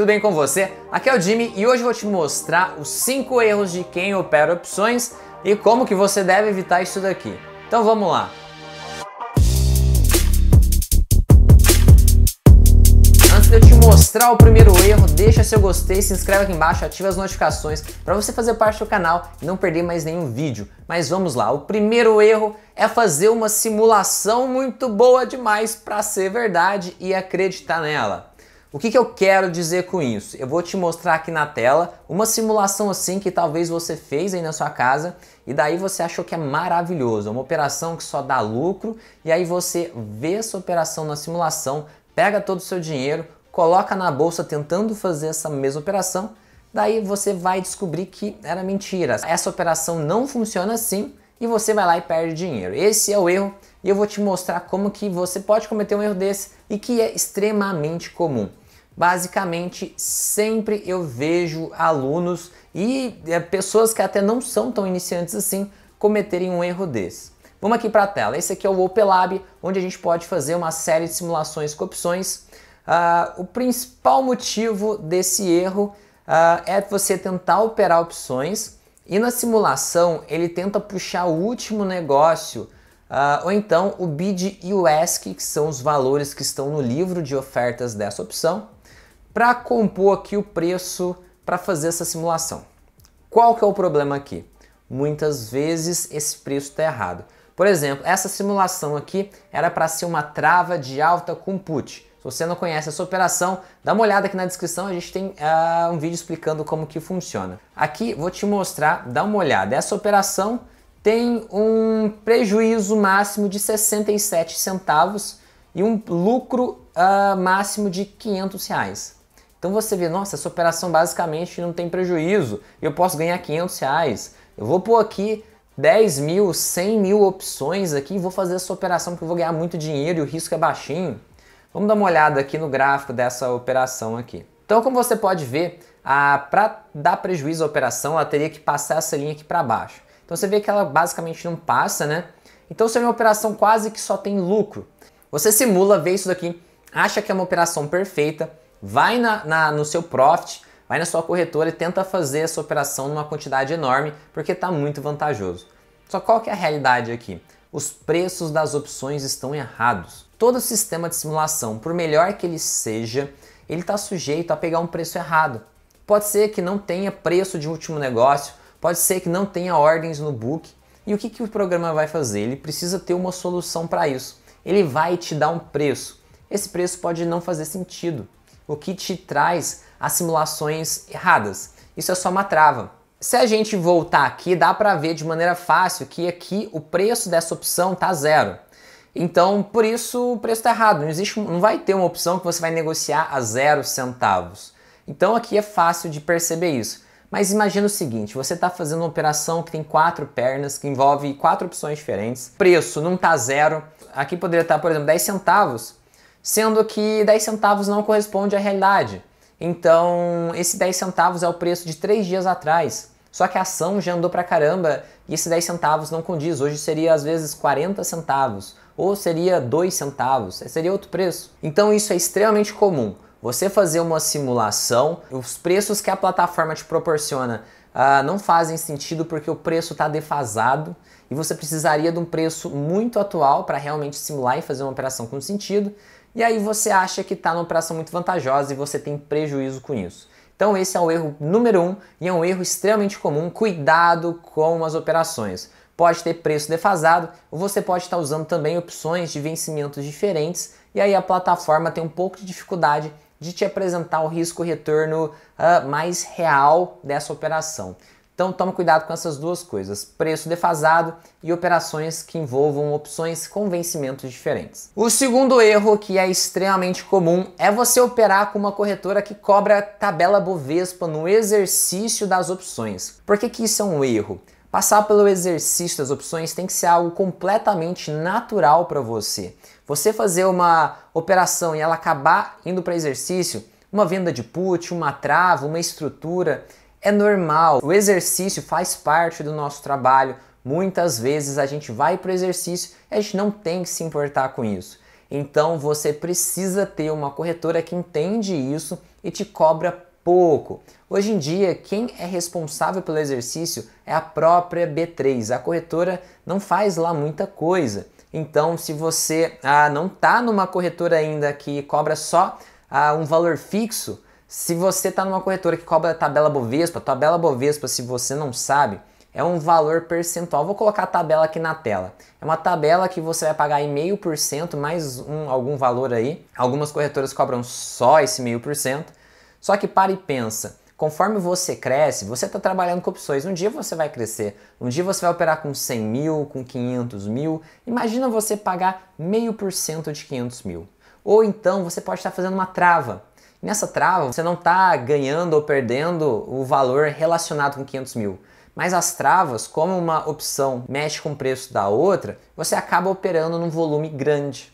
Tudo bem com você? Aqui é o Jimmy e hoje vou te mostrar os 5 erros de quem opera opções e como que você deve evitar isso daqui. Então vamos lá. Antes de eu te mostrar o primeiro erro, deixa seu gostei, se inscreve aqui embaixo, ativa as notificações para você fazer parte do canal e não perder mais nenhum vídeo. Mas vamos lá, o primeiro erro é fazer uma simulação muito boa demais para ser verdade e acreditar nela. O que, que eu quero dizer com isso? Eu vou te mostrar aqui na tela uma simulação assim que talvez você fez aí na sua casa e daí você achou que é maravilhoso, é uma operação que só dá lucro e aí você vê essa operação na simulação, pega todo o seu dinheiro, coloca na bolsa tentando fazer essa mesma operação, daí você vai descobrir que era mentira. Essa operação não funciona assim e você vai lá e perde dinheiro. Esse é o erro e eu vou te mostrar como que você pode cometer um erro desse e que é extremamente comum. Basicamente, sempre eu vejo alunos e é, pessoas que até não são tão iniciantes assim cometerem um erro desse. Vamos aqui para a tela. Esse aqui é o OpenLab, onde a gente pode fazer uma série de simulações com opções. Uh, o principal motivo desse erro uh, é você tentar operar opções e na simulação ele tenta puxar o último negócio Uh, ou então o bid e o ask, que são os valores que estão no livro de ofertas dessa opção para compor aqui o preço para fazer essa simulação. Qual que é o problema aqui? Muitas vezes esse preço está errado. Por exemplo, essa simulação aqui era para ser uma trava de alta comput. Se você não conhece essa operação, dá uma olhada aqui na descrição, a gente tem uh, um vídeo explicando como que funciona. Aqui vou te mostrar, dá uma olhada. Essa operação tem um prejuízo máximo de 67 centavos e um lucro uh, máximo de 500 reais. Então você vê, nossa, essa operação basicamente não tem prejuízo, eu posso ganhar 500 reais. Eu vou pôr aqui 10 mil, 100 mil opções aqui e vou fazer essa operação porque eu vou ganhar muito dinheiro e o risco é baixinho. Vamos dar uma olhada aqui no gráfico dessa operação aqui. Então, como você pode ver, para dar prejuízo à operação, ela teria que passar essa linha aqui para baixo. Então você vê que ela basicamente não passa, né? Então seria é uma operação quase que só tem lucro. Você simula, vê isso daqui, acha que é uma operação perfeita, Vai na, na, no seu profit, vai na sua corretora e tenta fazer essa operação numa quantidade enorme, porque está muito vantajoso. Só qual que é a realidade aqui? Os preços das opções estão errados. Todo sistema de simulação, por melhor que ele seja, ele está sujeito a pegar um preço errado. Pode ser que não tenha preço de último negócio, pode ser que não tenha ordens no book. E o que, que o programa vai fazer? Ele precisa ter uma solução para isso. Ele vai te dar um preço. Esse preço pode não fazer sentido o que te traz as simulações erradas. Isso é só uma trava. Se a gente voltar aqui, dá para ver de maneira fácil que aqui o preço dessa opção tá zero. Então, por isso o preço está errado. Não existe, não vai ter uma opção que você vai negociar a zero centavos. Então aqui é fácil de perceber isso. Mas imagina o seguinte, você está fazendo uma operação que tem quatro pernas, que envolve quatro opções diferentes, preço não está zero, aqui poderia estar, tá, por exemplo, 10 centavos, sendo que 10 centavos não corresponde à realidade. Então, esse 10 centavos é o preço de 3 dias atrás. Só que a ação já andou pra caramba e esse 10 centavos não condiz. Hoje seria às vezes 40 centavos ou seria 2 centavos, seria outro preço. Então, isso é extremamente comum. Você fazer uma simulação, os preços que a plataforma te proporciona Uh, não fazem sentido porque o preço está defasado e você precisaria de um preço muito atual para realmente simular e fazer uma operação com sentido e aí você acha que está numa operação muito vantajosa e você tem prejuízo com isso. Então esse é o erro número um e é um erro extremamente comum. Cuidado com as operações. Pode ter preço defasado, ou você pode estar tá usando também opções de vencimentos diferentes, e aí a plataforma tem um pouco de dificuldade de te apresentar o risco-retorno uh, ah, mais real dessa operação. Então tome cuidado com essas duas coisas, preço defasado e operações que envolvam opções com vencimentos diferentes. O segundo erro, que é extremamente comum, é você operar com uma corretora que cobra tabela Bovespa no exercício das opções. Por que, que isso é um erro? Passar pelo exercício das opções tem que ser algo completamente natural para você. Você fazer uma operação e ela acabar indo para exercício, uma venda de put, uma trava, uma estrutura, é normal, o exercício faz parte do nosso trabalho. Muitas vezes a gente vai para o exercício e a gente não tem que se importar com isso. Então você precisa ter uma corretora que entende isso e te cobra pouco. Hoje em dia, quem é responsável pelo exercício é a própria B3. A corretora não faz lá muita coisa. Então, se você ah, não está numa corretora ainda que cobra só ah, um valor fixo, se você está numa corretora que cobra a tabela Bovespa, tabela Bovespa, se você não sabe, é um valor percentual. Vou colocar a tabela aqui na tela. É uma tabela que você vai pagar meio por cento mais um, algum valor aí. Algumas corretoras cobram só esse meio por cento. Só que para e pensa. Conforme você cresce, você está trabalhando com opções. Um dia você vai crescer, um dia você vai operar com 100 mil, com 500 mil. Imagina você pagar meio por cento de 500 mil. Ou então você pode estar fazendo uma trava. Nessa trava, você não está ganhando ou perdendo o valor relacionado com 500 mil. Mas as travas, como uma opção mexe com o preço da outra, você acaba operando num volume grande.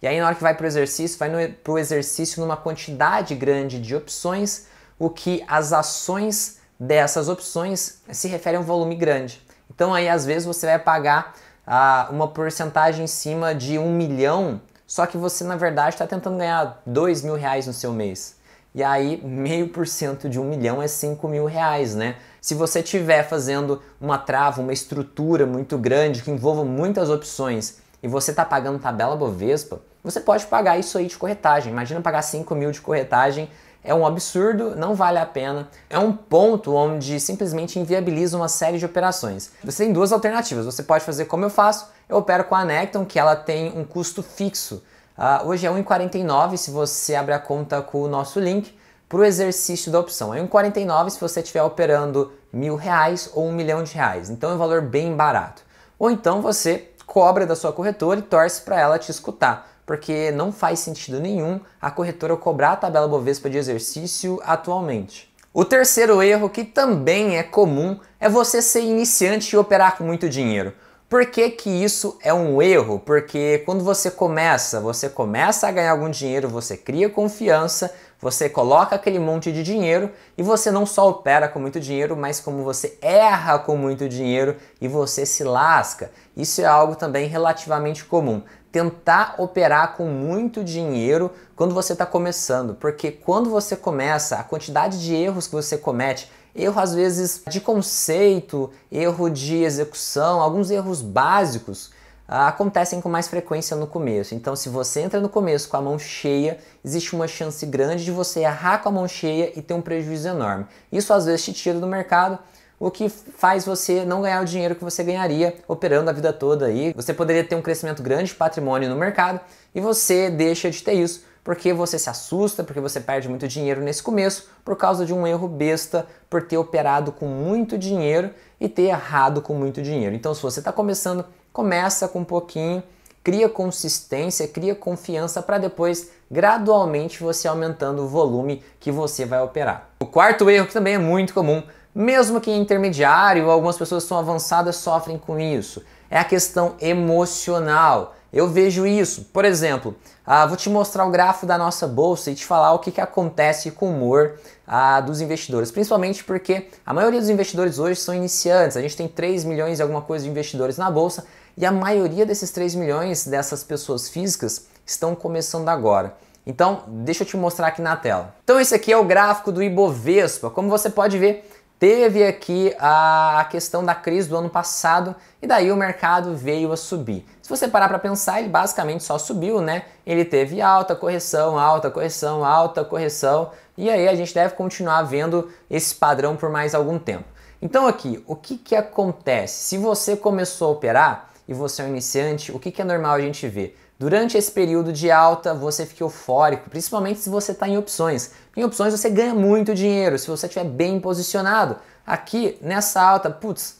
E aí, na hora que vai para o exercício, vai para o exercício numa quantidade grande de opções, o que as ações dessas opções se referem a um volume grande. Então, aí, às vezes, você vai pagar ah, uma porcentagem em cima de um milhão só que você, na verdade, está tentando ganhar dois mil reais no seu mês. E aí, meio por cento de um milhão é cinco mil reais, né? Se você estiver fazendo uma trava, uma estrutura muito grande que envolva muitas opções e você está pagando tabela Bovespa, você pode pagar isso aí de corretagem. Imagina pagar 5 mil de corretagem é um absurdo, não vale a pena, é um ponto onde simplesmente inviabiliza uma série de operações. Você tem duas alternativas, você pode fazer como eu faço, eu opero com a Necton, que ela tem um custo fixo. Uh, hoje é 1,49 se você abre a conta com o nosso link para o exercício da opção. É 1,49 se você estiver operando mil reais ou um milhão de reais. Então é um valor bem barato. Ou então você cobra da sua corretora e torce para ela te escutar porque não faz sentido nenhum a corretora cobrar a tabela Bovespa de exercício atualmente. O terceiro erro, que também é comum, é você ser iniciante e operar com muito dinheiro. Por que, que isso é um erro? Porque quando você começa, você começa a ganhar algum dinheiro, você cria confiança, você coloca aquele monte de dinheiro e você não só opera com muito dinheiro, mas como você erra com muito dinheiro e você se lasca. Isso é algo também relativamente comum tentar operar com muito dinheiro quando você está começando, porque quando você começa, a quantidade de erros que você comete, erro às vezes de conceito, erro de execução, alguns erros básicos, ah, acontecem com mais frequência no começo. Então, se você entra no começo com a mão cheia, existe uma chance grande de você errar com a mão cheia e ter um prejuízo enorme. Isso às vezes te tira do mercado o que faz você não ganhar o dinheiro que você ganharia operando a vida toda aí. Você poderia ter um crescimento grande de patrimônio no mercado e você deixa de ter isso porque você se assusta, porque você perde muito dinheiro nesse começo por causa de um erro besta, por ter operado com muito dinheiro e ter errado com muito dinheiro. Então, se você está começando, começa com um pouquinho, cria consistência, cria confiança para depois gradualmente você aumentando o volume que você vai operar. O quarto erro que também é muito comum mesmo que intermediário, algumas pessoas que são avançadas sofrem com isso. É a questão emocional. Eu vejo isso. Por exemplo, ah, vou te mostrar o gráfico da nossa bolsa e te falar o que, que acontece com o humor ah, dos investidores. Principalmente porque a maioria dos investidores hoje são iniciantes. A gente tem 3 milhões e alguma coisa de investidores na bolsa e a maioria desses 3 milhões dessas pessoas físicas estão começando agora. Então, deixa eu te mostrar aqui na tela. Então, esse aqui é o gráfico do Ibovespa. Como você pode ver, Teve aqui a questão da crise do ano passado e daí o mercado veio a subir. Se você parar para pensar, ele basicamente só subiu, né? Ele teve alta correção, alta correção, alta correção, e aí a gente deve continuar vendo esse padrão por mais algum tempo. Então aqui, o que que acontece? Se você começou a operar e você é um iniciante, o que que é normal a gente ver? Durante esse período de alta, você fica eufórico, principalmente se você está em opções. Em opções você ganha muito dinheiro, se você estiver bem posicionado. Aqui, nessa alta, putz,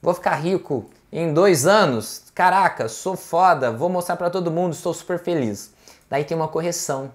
vou ficar rico em dois anos, caraca, sou foda, vou mostrar para todo mundo, estou super feliz. Daí tem uma correção.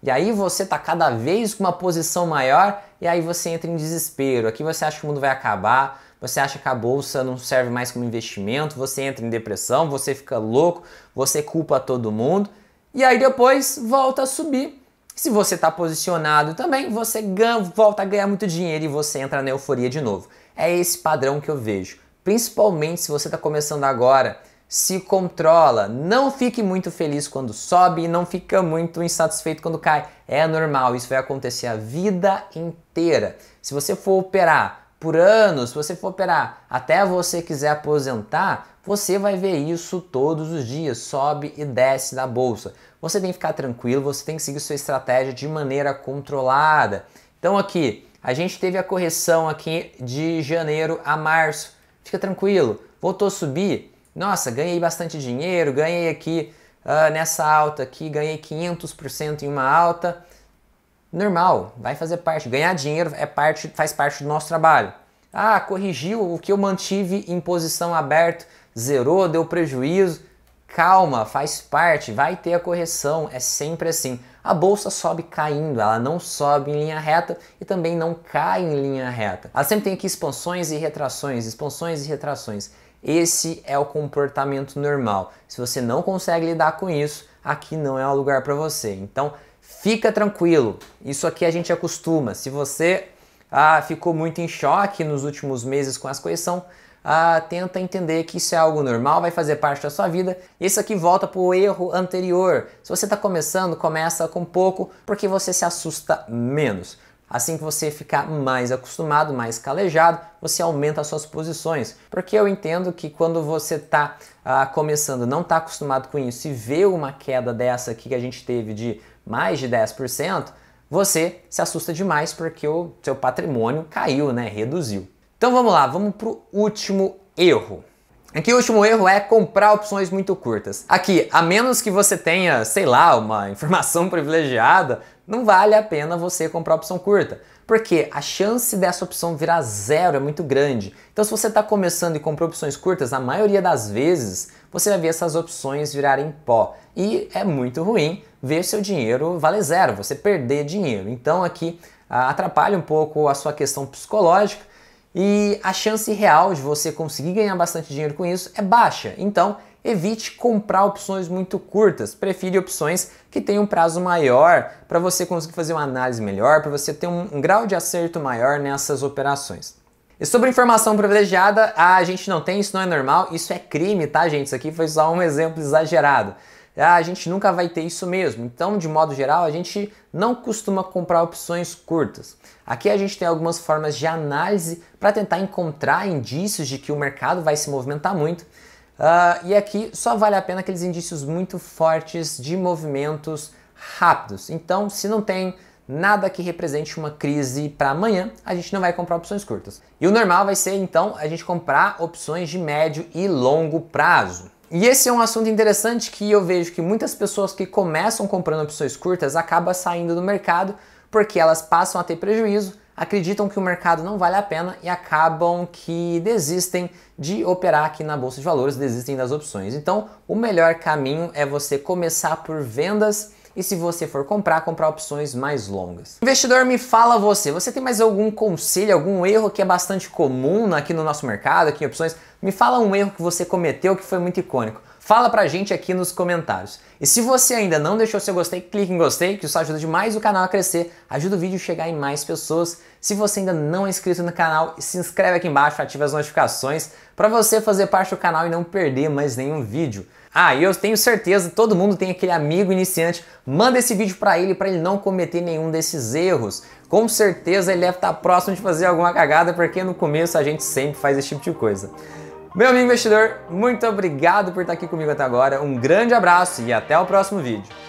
E aí você tá cada vez com uma posição maior e aí você entra em desespero. Aqui você acha que o mundo vai acabar, você acha que a bolsa não serve mais como investimento, você entra em depressão, você fica louco, você culpa todo mundo e aí depois volta a subir. Se você está posicionado também, você ganha, volta a ganhar muito dinheiro e você entra na euforia de novo. É esse padrão que eu vejo. Principalmente se você está começando agora, se controla. Não fique muito feliz quando sobe e não fica muito insatisfeito quando cai. É normal, isso vai acontecer a vida inteira. Se você for operar por anos, se você for operar até você quiser aposentar, você vai ver isso todos os dias, sobe e desce da bolsa. Você tem que ficar tranquilo, você tem que seguir sua estratégia de maneira controlada. Então aqui, a gente teve a correção aqui de janeiro a março. Fica tranquilo, voltou a subir. Nossa, ganhei bastante dinheiro, ganhei aqui uh, nessa alta aqui, ganhei 500% em uma alta normal, vai fazer parte. Ganhar dinheiro é parte, faz parte do nosso trabalho. Ah, corrigiu o que eu mantive em posição aberta, zerou, deu prejuízo. Calma, faz parte, vai ter a correção, é sempre assim. A bolsa sobe caindo, ela não sobe em linha reta e também não cai em linha reta. Ela sempre tem aqui expansões e retrações, expansões e retrações. Esse é o comportamento normal. Se você não consegue lidar com isso, aqui não é o lugar para você. Então, Fica tranquilo, isso aqui a gente acostuma. Se você ah, ficou muito em choque nos últimos meses com as correção, ah, tenta entender que isso é algo normal, vai fazer parte da sua vida. E isso aqui volta para o erro anterior. Se você está começando, começa com pouco, porque você se assusta menos. Assim que você ficar mais acostumado, mais calejado, você aumenta as suas posições. Porque eu entendo que quando você está ah, começando, não está acostumado com isso e vê uma queda dessa aqui que a gente teve de mais de 10%, você se assusta demais porque o seu patrimônio caiu, né? Reduziu. Então vamos lá, vamos para o último erro. Aqui o último erro é comprar opções muito curtas. Aqui, a menos que você tenha, sei lá, uma informação privilegiada, não vale a pena você comprar a opção curta, porque a chance dessa opção virar zero é muito grande. Então, se você está começando e comprou opções curtas, na maioria das vezes você vai ver essas opções virarem pó. E é muito ruim ver seu dinheiro valer zero, você perder dinheiro. Então, aqui ah, atrapalha um pouco a sua questão psicológica e a chance real de você conseguir ganhar bastante dinheiro com isso é baixa. Então, evite comprar opções muito curtas, prefira opções que tenham um prazo maior para você conseguir fazer uma análise melhor, para você ter um, um grau de acerto maior nessas operações. E sobre informação privilegiada, ah, a gente não tem, isso não é normal, isso é crime, tá, gente? Isso aqui foi só um exemplo exagerado. Ah, a gente nunca vai ter isso mesmo. Então, de modo geral, a gente não costuma comprar opções curtas. Aqui a gente tem algumas formas de análise para tentar encontrar indícios de que o mercado vai se movimentar muito. Uh, e aqui só vale a pena aqueles indícios muito fortes de movimentos rápidos. Então, se não tem nada que represente uma crise para amanhã, a gente não vai comprar opções curtas. E o normal vai ser então a gente comprar opções de médio e longo prazo. E esse é um assunto interessante que eu vejo que muitas pessoas que começam comprando opções curtas acabam saindo do mercado porque elas passam a ter prejuízo acreditam que o mercado não vale a pena e acabam que desistem de operar aqui na bolsa de valores, desistem das opções. Então, o melhor caminho é você começar por vendas e se você for comprar, comprar opções mais longas. Investidor, me fala você, você tem mais algum conselho, algum erro que é bastante comum aqui no nosso mercado, aqui em opções? Me fala um erro que você cometeu que foi muito icônico. Fala pra gente aqui nos comentários. E se você ainda não deixou seu gostei, clique em gostei, que isso ajuda demais o canal a crescer, ajuda o vídeo a chegar em mais pessoas. Se você ainda não é inscrito no canal, se inscreve aqui embaixo, ativa as notificações para você fazer parte do canal e não perder mais nenhum vídeo. Ah, e eu tenho certeza, todo mundo tem aquele amigo iniciante. Manda esse vídeo para ele para ele não cometer nenhum desses erros. Com certeza ele deve estar tá próximo de fazer alguma cagada, porque no começo a gente sempre faz esse tipo de coisa. Meu amigo investidor, muito obrigado por estar aqui comigo até agora. Um grande abraço e até o próximo vídeo.